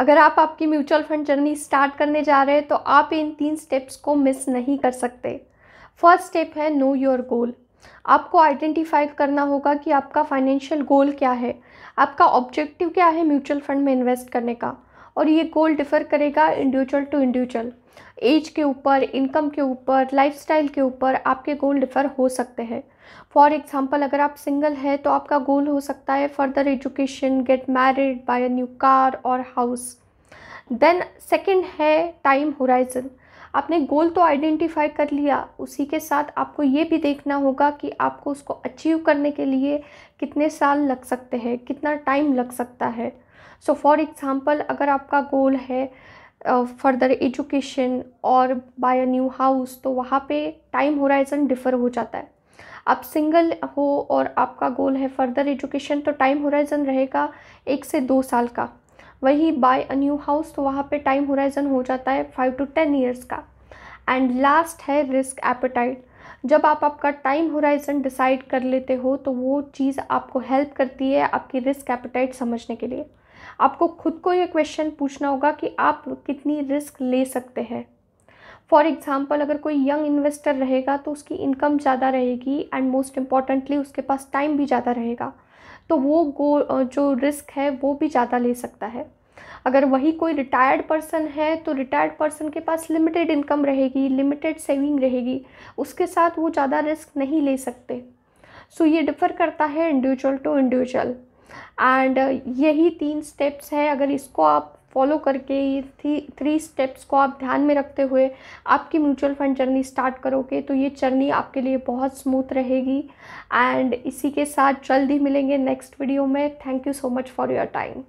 अगर आप आपकी म्यूचुअल फंड जर्नी स्टार्ट करने जा रहे हैं तो आप इन तीन स्टेप्स को मिस नहीं कर सकते फर्स्ट स्टेप है नो योर गोल आपको आइडेंटिफाई करना होगा कि आपका फाइनेंशियल गोल क्या है आपका ऑब्जेक्टिव क्या है म्यूचुअल फंड में इन्वेस्ट करने का और ये गोल डिफ़र करेगा इंडिविजुअल टू इंडिविजुअल एज के ऊपर इनकम के ऊपर लाइफस्टाइल के ऊपर आपके गोल डिफ़र हो सकते हैं फॉर एग्ज़ाम्पल अगर आप सिंगल है तो आपका गोल हो सकता है further education get married buy a new car और हाउस देन सेकंड है टाइम होराइज़न आपने गोल तो आइडेंटिफाई कर लिया उसी के साथ आपको ये भी देखना होगा कि आपको उसको अचीव करने के लिए कितने साल लग सकते हैं कितना टाइम लग सकता है सो फॉर एग्ज़ाम्पल अगर आपका गोल है फर्दर एजुकेशन और बाय अ न्यू हाउस तो वहाँ पे टाइम होराइजन डिफ़र हो जाता है आप सिंगल हो और आपका गोल है फर्दर एजुकेशन तो टाइम होराइजन रहेगा एक से दो साल का वही बाय अ न्यू हाउस तो वहाँ पे टाइम होराइजन हो जाता है फाइव टू टेन ईयर्स का एंड लास्ट है रिस्क एपेटाइट जब आप आपका टाइम होराइजन डिसाइड कर लेते हो तो वो चीज़ आपको हेल्प करती है आपकी रिस्क एपेटाइट समझने के लिए आपको खुद को ये क्वेश्चन पूछना होगा कि आप कितनी रिस्क ले सकते हैं फॉर एग्ज़ाम्पल अगर कोई यंग इन्वेस्टर रहेगा तो उसकी इनकम ज़्यादा रहेगी एंड मोस्ट इम्पॉर्टेंटली उसके पास टाइम भी ज़्यादा रहेगा तो वो गो जो रिस्क है वो भी ज़्यादा ले सकता है अगर वही कोई रिटायर्ड पर्सन है तो रिटायर्ड पर्सन के पास लिमिटेड इनकम रहेगी लिमिटेड सेविंग रहेगी उसके साथ वो ज़्यादा रिस्क नहीं ले सकते सो so, ये डिफ़र करता है individual to individual and uh, यही तीन स्टेप्स है अगर इसको आप फॉलो करके ये थ्री थ्री स्टेप्स को आप ध्यान में रखते हुए आपकी म्यूचुअल फंड जर्नी स्टार्ट करोगे तो ये जर्नी आपके लिए बहुत स्मूथ रहेगी एंड इसी के साथ जल्दी मिलेंगे नेक्स्ट वीडियो में thank you so much for your time